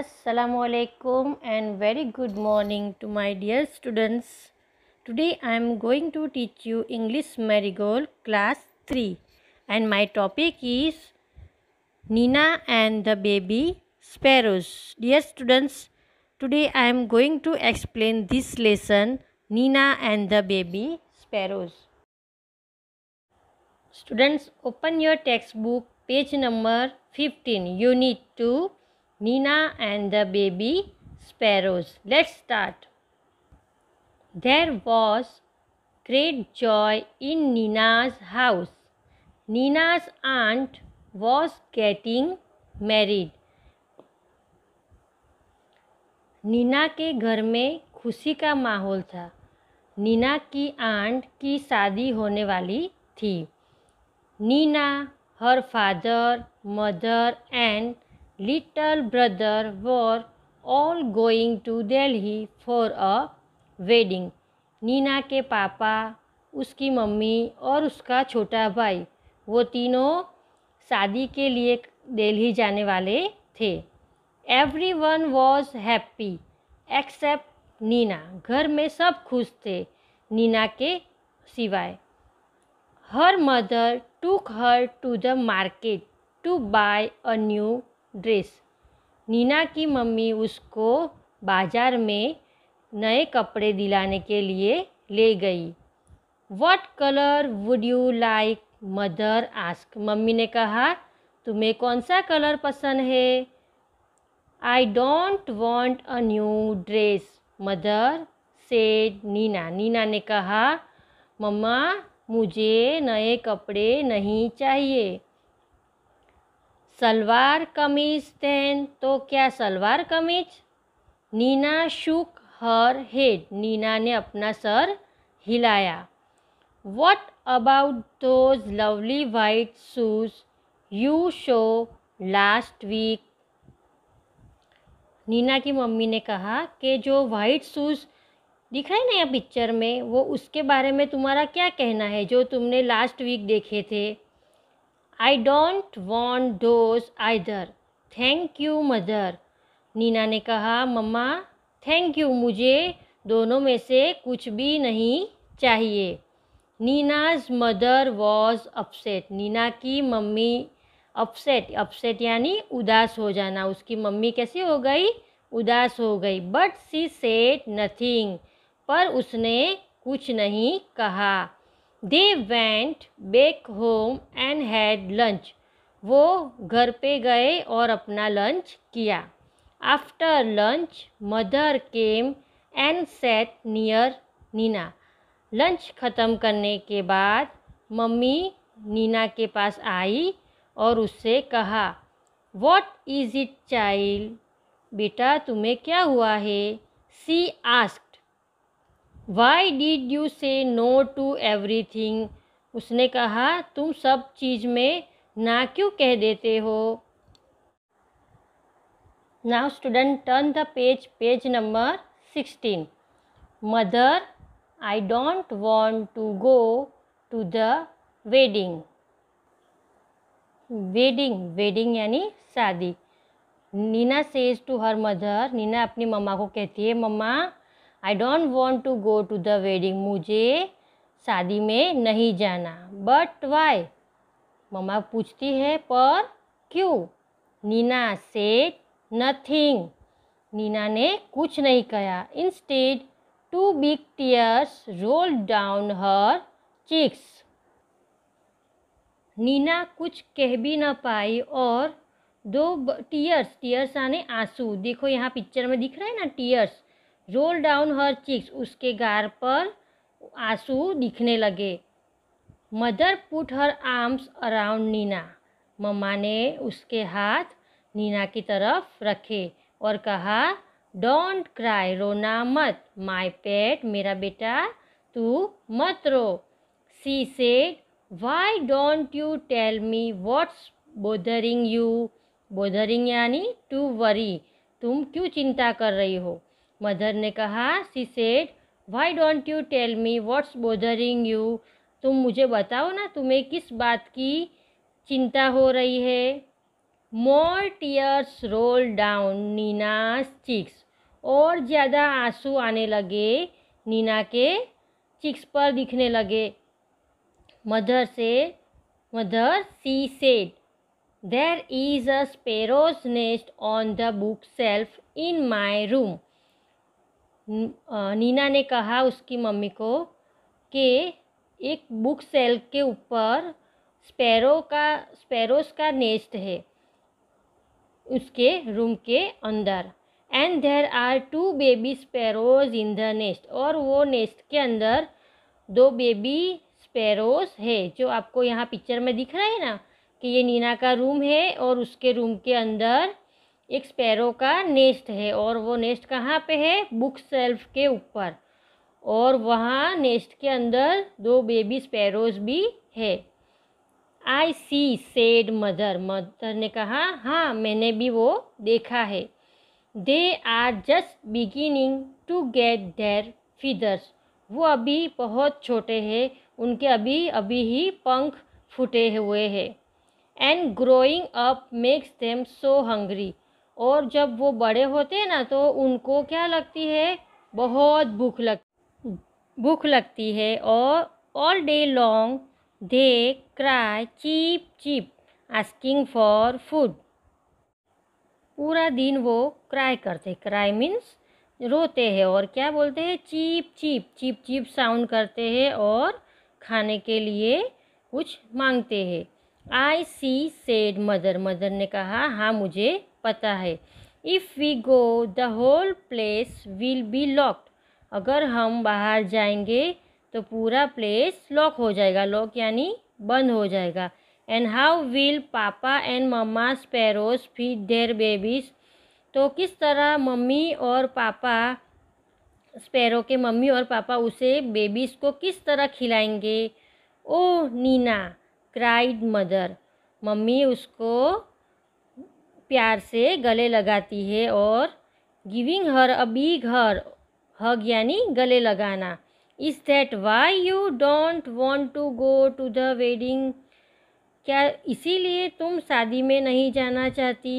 assalamu alaikum and very good morning to my dear students today i am going to teach you english marigold class 3 and my topic is nina and the baby sparrows dear students today i am going to explain this lesson nina and the baby sparrows students open your textbook page number 15 unit 2 Nina and the Baby Sparrows. Let's start. There was great joy in Nina's house. Nina's aunt was getting married. Neena के घर में खुशी का माहौल था नीना की aunt की शादी होने वाली थी Nina her father mother and little brother were all going to Delhi for a wedding Nina के पापा उसकी मम्मी और उसका छोटा भाई वो तीनों शादी के लिए दिल्ली जाने वाले थे everyone was happy except Nina घर में सब खुश थे नीना के सिवाय her mother took her to the market to buy a new dress Nina की मम्मी उसको बाज़ार में नए कपड़े दिलाने के लिए ले गई what colour would you like mother ask mummy ने कहा तुम्हें कौन सा कलर पसंद है I don't want a new dress mother said Nina Nina ने कहा मम्मा मुझे नए कपड़े नहीं चाहिए कमीज કમીઝ तो क्या salwar kameez Nina shook her head Nina ने अपना सर हिलाया what about those lovely white shoes you show last week Nina की मम्मी ने कहा कि जो वाइट शूज़ दिख रहे ना यहाँ पिक्चर में वो उसके बारे में तुम्हारा क्या कहना है जो तुमने लास्ट वीक देखे थे I don't want those either thank you mother Nina ने कहा मम्मा थैंक यू मुझे दोनों में से कुछ भी नहीं चाहिए Nina's mother was upset Nina की मम्मी अपसेट अपसेट यानी उदास हो जाना उसकी मम्मी कैसी हो गई उदास हो गई बट सी सेट नथिंग पर उसने कुछ नहीं कहा they went back home and had lunch वो घर पे गए और अपना लंच किया after lunch mother came and sat near Nina lunch ख़त्म करने के बाद मम्मी नीना के पास आई और उससे कहा वॉट इज़ इट चाइल्ड बेटा तुम्हें क्या हुआ है she ask why did you say no to everything उसने कहा तुम सब चीज़ में ना क्यों कह देते हो now student turn the page page number sixteen mother I don't want to go to the wedding wedding wedding यानी शादी Nina says to her mother Nina अपनी मम्मा को कहती है mama I don't want to go to the wedding मुझे शादी में नहीं जाना बट वाई मम्मा पूछती है पर क्यों नीना से नथिंग नीना ने कुछ नहीं कहा instead two big tears roll down her cheeks Nina कुछ कह भी ना पाई और दो टीयर्स टीयर्स आने आंसू देखो यहाँ पिक्चर में दिख रहा है ना tears roll down her cheeks उसके गार पर आंसू दिखने लगे mother put her arms around Nina mama ने उसके हाथ नीना की तरफ रखे और कहा डोंट क्राई रोना मत माय पेट मेरा बेटा तू मत रो she said why don't you tell me what's bothering you bothering यानी टू वरी तुम क्यों चिंता कर रही हो मदर ने कहा she said why don't you tell me what's bothering you तुम मुझे बताओ ना तुम्हें किस बात की चिंता हो रही है more tears roll down Nina cheeks और ज़्यादा आंसू आने लगे नीना के चिक्स पर दिखने लगे मदर से mother she said there is a sparrow's nest on the bookshelf in my room Nina ने कहा उसकी मम्मी को कि एक बुक सेल के ऊपर स्पैरो का स्पैरोस का नेस्ट है उसके रूम के अंदर and there are two baby sparrows in the nest और वो नेस्ट के अंदर दो बेबी स्पैरोज है जो आपको यहाँ पिक्चर में दिख रहा है ना कि ये नीना का रूम है और उसके रूम के अंदर एक स्पैरो का नेस्ट है और वो नेस्ट कहाँ पे है बुक सेल्फ के ऊपर और वहाँ नेस्ट के अंदर दो बेबी स्पैरोज भी है I see said mother mother ने कहा हाँ मैंने भी वो देखा है they are just beginning to get their feathers वो अभी बहुत छोटे हैं उनके अभी अभी ही पंख फूटे हुए हैं and growing up makes them so hungry और जब वो बड़े होते हैं ना तो उनको क्या लगती है बहुत भूख लग भूख लगती है और all day long they cry cheep cheep asking for food पूरा दिन वो क्राई करते क्राई मीन्स रोते हैं और क्या बोलते हैं cheep cheep cheep cheep sound करते हैं और खाने के लिए कुछ मांगते हैं I see said mother mother ने कहा हाँ मुझे पता है if we go the whole place will be locked अगर हम बाहर जाएंगे तो पूरा प्लेस लॉक हो जाएगा लॉक यानी बंद हो जाएगा and how will papa and mama sparrows feed their babies तो किस तरह मम्मी और पापा स्पैरो के मम्मी और पापा उसे बेबीज़ को किस तरह खिलाएंगे oh Nina cried mother mummy उसको प्यार से गले लगाती है और गिविंग हर अ बिग हर हग यानी गले लगाना is that why you don't want to go to the wedding क्या इसीलिए तुम शादी में नहीं जाना चाहती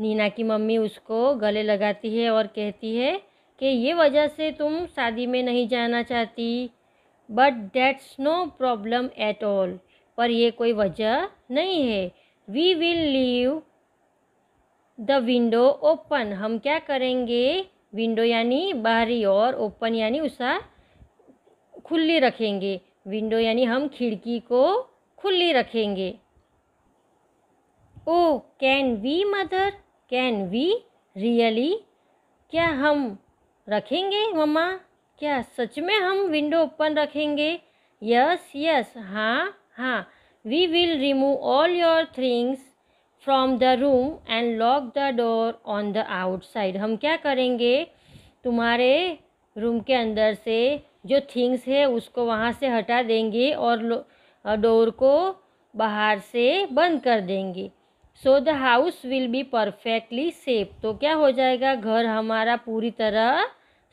नीना की मम्मी उसको गले लगाती है और कहती है कि ये वजह से तुम शादी में नहीं जाना चाहती but that's no problem at all पर यह कोई वजह नहीं है we will leave the window open हम क्या करेंगे विंडो यानी बाहरी और ओपन यानी उषा खुली रखेंगे विंडो यानी हम खिड़की को खुली रखेंगे oh can we mother can we really क्या हम रखेंगे मम्मा क्या सच में हम विंडो ओपन रखेंगे यस यस हाँ हाँ we will remove all your things from the room and lock the door on the outside हम क्या करेंगे तुम्हारे रूम के अंदर से जो थिंग्स है उसको वहाँ से हटा देंगे और डोर को बाहर से बंद कर देंगे so the house will be perfectly safe तो क्या हो जाएगा घर हमारा पूरी तरह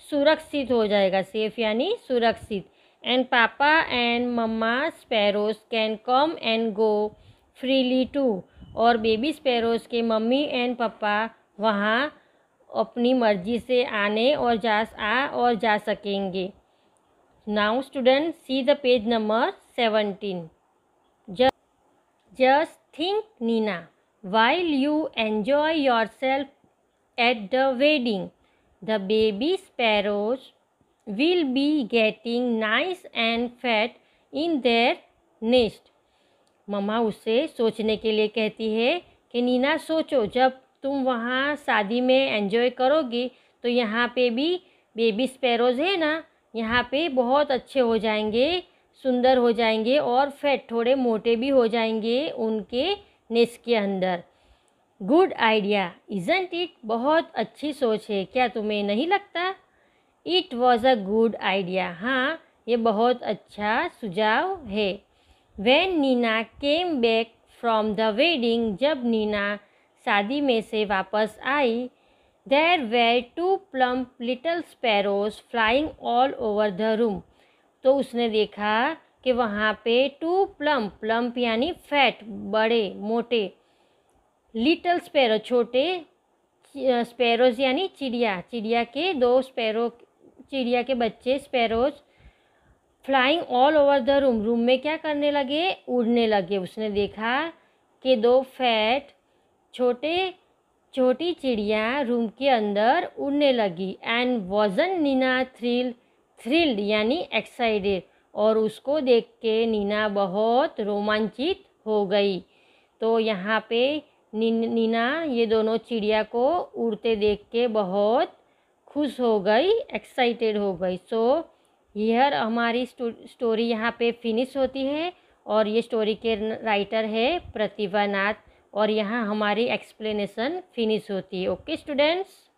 सुरक्षित हो जाएगा सेफ यानी सुरक्षित and papa and mama sparrows can come and go freely too और बेबी स्पैरोज के मम्मी एंड पापा वहाँ अपनी मर्जी से आने और जा आ और जा सकेंगे now student see the page number seventeen just think Nina while you enjoy yourself at the wedding the baby sparrows will be getting nice and fat in their nest mama उससे सोचने के लिए कहती है कि नीना सोचो जब तुम वहाँ शादी में एंजॉय करोगी तो यहाँ पे भी बेबी स्पैरोज है ना यहाँ पे बहुत अच्छे हो जाएंगे सुंदर हो जाएंगे और फैट थोड़े मोटे भी हो जाएंगे उनके नेस के अंदर गुड आइडिया इजेंट इट बहुत अच्छी सोच है क्या तुम्हें नहीं लगता it was a good idea हाँ ये बहुत अच्छा सुझाव है when Nina came back from the wedding जब नीना शादी में से वापस आई there were two plump little sparrows flying all over the room तो उसने देखा कि वहाँ पे टू प्लम्प प्लम्प यानी फैट बड़े मोटे लिटल स्पैरो छोटे स्पैरोज यानी चिड़िया चिड़िया के दो स्पैरो चिड़िया के बच्चे sparrows flying all over the room room में क्या करने लगे उड़ने लगे उसने देखा कि दो फैट छोटे छोटी चिड़िया रूम के अंदर उड़ने लगी and wasn't Nina thrill thrilled यानी एक्साइटेड और उसको देख के नीना बहुत रोमांचित हो गई तो यहाँ पे नी, नीना ये दोनों चिड़िया को उड़ते देख के बहुत खुश हो गई एक्साइटेड हो गई सो so, यह हमारी स्टोरी यहाँ पे फिनिश होती है और ये स्टोरी के राइटर है प्रतिभा नाथ और यहाँ हमारी एक्सप्लेनेशन फिनिश होती है ओके स्टूडेंट्स